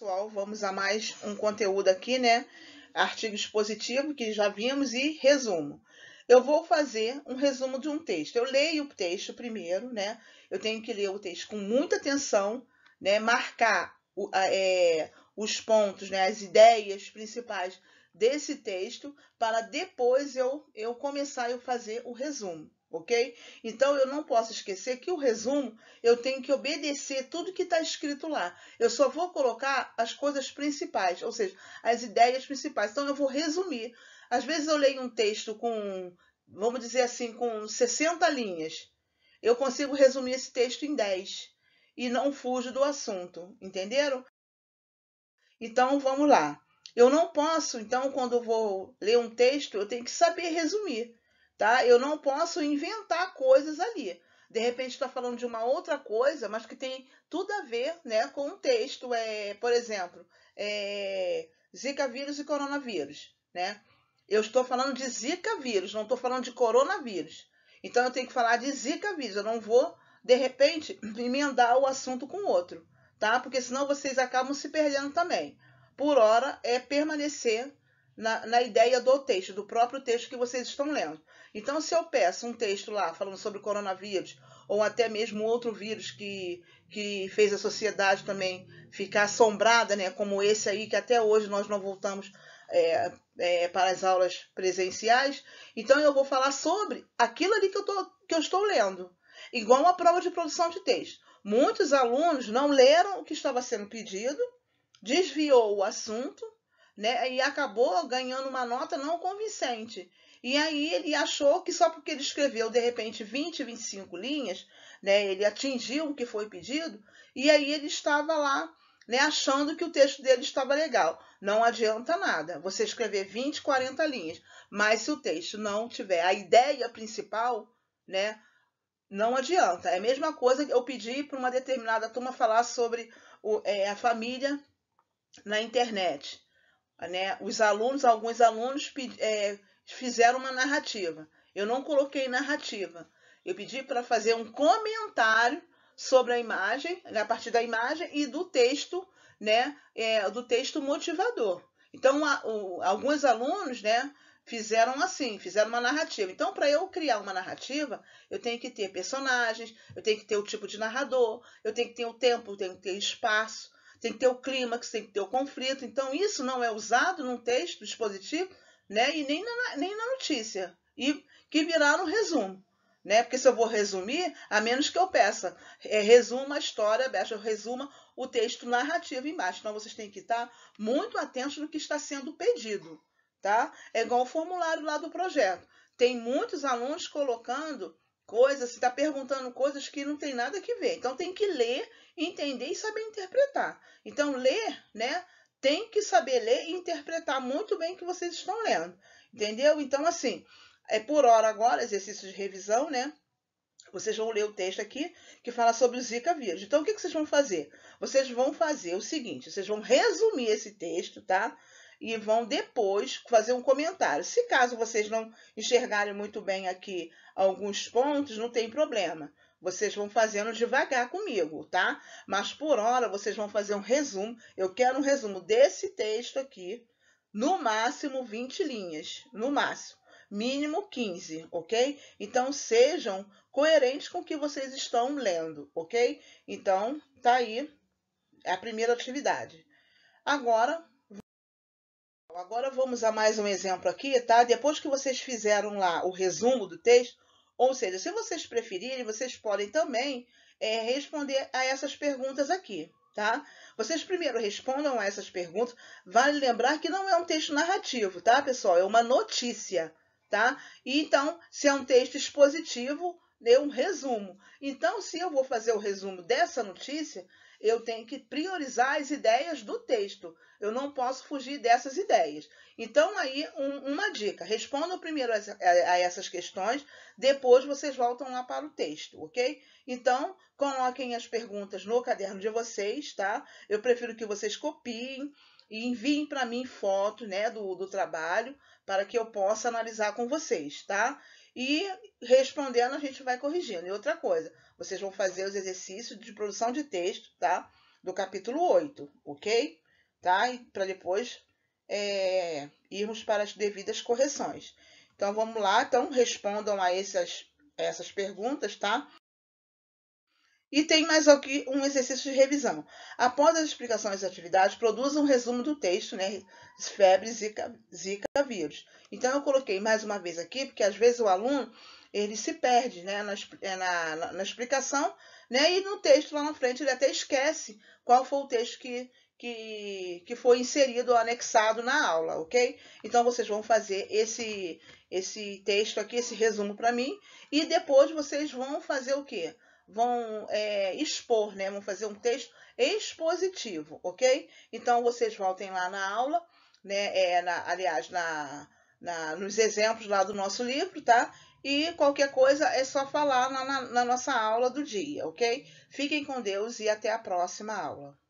Pessoal, vamos a mais um conteúdo aqui, né? Artigo expositivo, que já vimos, e resumo. Eu vou fazer um resumo de um texto. Eu leio o texto primeiro, né? Eu tenho que ler o texto com muita atenção, né? Marcar o, a, é, os pontos, né? as ideias principais desse texto, para depois eu, eu começar a fazer o resumo ok? Então eu não posso esquecer que o resumo eu tenho que obedecer tudo que está escrito lá. Eu só vou colocar as coisas principais, ou seja, as ideias principais. Então eu vou resumir. Às vezes eu leio um texto com, vamos dizer assim, com 60 linhas. Eu consigo resumir esse texto em 10 e não fujo do assunto, entenderam? Então vamos lá. Eu não posso, então, quando eu vou ler um texto, eu tenho que saber resumir tá? Eu não posso inventar coisas ali. De repente está falando de uma outra coisa, mas que tem tudo a ver né, com o texto. É, por exemplo, é, Zika vírus e coronavírus. Né? Eu estou falando de Zika vírus, não estou falando de coronavírus. Então eu tenho que falar de Zika vírus. Eu não vou, de repente, emendar o assunto com outro, tá? Porque senão vocês acabam se perdendo também. Por hora é permanecer na, na ideia do texto, do próprio texto que vocês estão lendo. Então, se eu peço um texto lá falando sobre coronavírus, ou até mesmo outro vírus que, que fez a sociedade também ficar assombrada, né? como esse aí, que até hoje nós não voltamos é, é, para as aulas presenciais. Então, eu vou falar sobre aquilo ali que eu, tô, que eu estou lendo, igual uma prova de produção de texto. Muitos alunos não leram o que estava sendo pedido, desviou o assunto né? E acabou ganhando uma nota não convincente. E aí ele achou que só porque ele escreveu de repente 20, 25 linhas, né, ele atingiu o que foi pedido, e aí ele estava lá, né, achando que o texto dele estava legal. Não adianta nada você escrever 20, 40 linhas, mas se o texto não tiver a ideia principal, né, não adianta. É a mesma coisa que eu pedi para uma determinada turma falar sobre o, é, a família na internet. Né? Os alunos, alguns alunos é, fizeram uma narrativa. Eu não coloquei narrativa. Eu pedi para fazer um comentário sobre a imagem, a partir da imagem e do texto, né, é, do texto motivador. Então, a, o, alguns alunos, né, fizeram assim, fizeram uma narrativa. Então, para eu criar uma narrativa, eu tenho que ter personagens, eu tenho que ter o tipo de narrador, eu tenho que ter o tempo, eu tenho que ter espaço, tem que ter o clímax, tem que ter o conflito. Então, isso não é usado num texto dispositivo, né? E nem na, nem na notícia. E que virá um resumo. Né? Porque se eu vou resumir, a menos que eu peça, é, resuma a história abaixo, resuma o texto narrativo embaixo. Então, vocês têm que estar muito atentos no que está sendo pedido. Tá? É igual o formulário lá do projeto. Tem muitos alunos colocando coisas, se está perguntando coisas que não tem nada que ver. Então tem que ler, entender e saber interpretar. Então ler, né? Tem que saber ler e interpretar muito bem o que vocês estão lendo. Entendeu? Então assim, é por hora agora, exercício de revisão, né? Vocês vão ler o texto aqui que fala sobre o Zika vírus. Então, o que vocês vão fazer? Vocês vão fazer o seguinte: vocês vão resumir esse texto, tá? e vão depois fazer um comentário. Se caso vocês não enxergarem muito bem aqui alguns pontos, não tem problema. Vocês vão fazendo devagar comigo, tá? Mas por hora vocês vão fazer um resumo. Eu quero um resumo desse texto aqui, no máximo 20 linhas, no máximo. Mínimo 15, ok? Então sejam coerentes com o que vocês estão lendo, ok? Então, tá aí a primeira atividade. Agora, agora vamos a mais um exemplo aqui, tá? Depois que vocês fizeram lá o resumo do texto, ou seja, se vocês preferirem, vocês podem também é, responder a essas perguntas aqui, tá? Vocês primeiro respondam a essas perguntas. Vale lembrar que não é um texto narrativo, tá, pessoal? É uma notícia, tá? E, então, se é um texto expositivo, dê um resumo. Então, se eu vou fazer o resumo dessa notícia, eu tenho que priorizar as ideias do texto. Eu não posso fugir dessas ideias. Então, aí, um, uma dica: respondam primeiro a, a, a, essas questões, depois vocês voltam lá para o texto, ok? Então, coloquem as perguntas no caderno de vocês, tá? Eu prefiro que vocês copiem e enviem para mim foto né, do, do trabalho para que eu possa analisar com vocês, tá? e respondendo a gente vai corrigindo. E outra coisa, vocês vão fazer os exercícios de produção de texto, tá? Do capítulo 8, ok? Tá? E para depois é, irmos para as devidas correções. Então, vamos lá. Então, respondam a essas, essas perguntas, tá? E tem mais aqui um exercício de revisão. Após as explicações das atividades, produza um resumo do texto, né? Febre, zika, zika, vírus. Então, eu coloquei mais uma vez aqui, porque às vezes o aluno, ele se perde, né? É, na, na, na explicação, né? E no texto lá na frente ele até esquece qual foi o texto que, que, que foi inserido ou anexado na aula, ok? Então, vocês vão fazer esse, esse texto aqui, esse resumo para mim. E depois vocês vão fazer o quê? vão é, expor, né? Vão fazer um texto expositivo, ok? Então, vocês voltem lá na aula, né? É, na, aliás, na, na, nos exemplos lá do nosso livro, tá? E qualquer coisa é só falar na, na, na nossa aula do dia, ok? Fiquem com Deus e até a próxima aula.